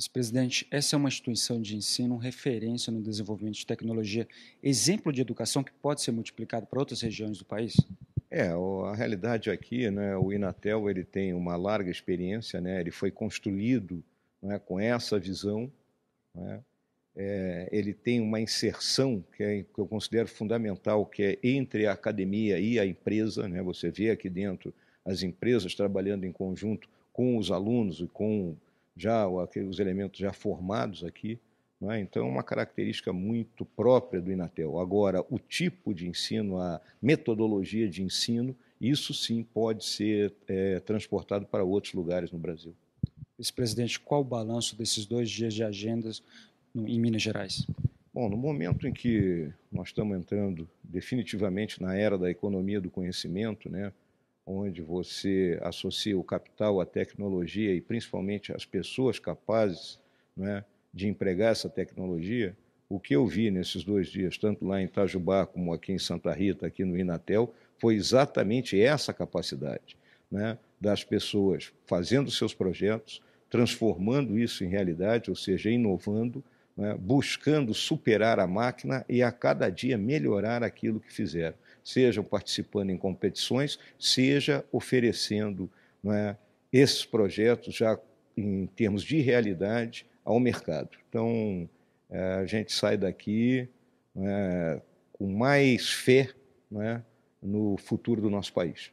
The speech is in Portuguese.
Vice-presidente, essa é uma instituição de ensino referência no desenvolvimento de tecnologia, exemplo de educação que pode ser multiplicado para outras regiões do país? É, a realidade aqui, né, o Inatel ele tem uma larga experiência, né, ele foi construído né, com essa visão, né, é, ele tem uma inserção que, é, que eu considero fundamental, que é entre a academia e a empresa, né, você vê aqui dentro as empresas trabalhando em conjunto com os alunos e com já os elementos já formados aqui. É? Então, é uma característica muito própria do Inatel. Agora, o tipo de ensino, a metodologia de ensino, isso sim pode ser é, transportado para outros lugares no Brasil. Vice-presidente, qual o balanço desses dois dias de agendas no, em Minas Gerais? Bom, no momento em que nós estamos entrando definitivamente na era da economia do conhecimento, né, onde você associa o capital à tecnologia e principalmente as pessoas capazes né, de empregar essa tecnologia, o que eu vi nesses dois dias, tanto lá em Itajubá como aqui em Santa Rita, aqui no Inatel, foi exatamente essa capacidade né, das pessoas fazendo seus projetos, transformando isso em realidade, ou seja, inovando, né, buscando superar a máquina e a cada dia melhorar aquilo que fizeram, sejam participando em competições, seja oferecendo né, esses projetos já em termos de realidade ao mercado. Então, é, a gente sai daqui né, com mais fé é, no futuro do nosso país.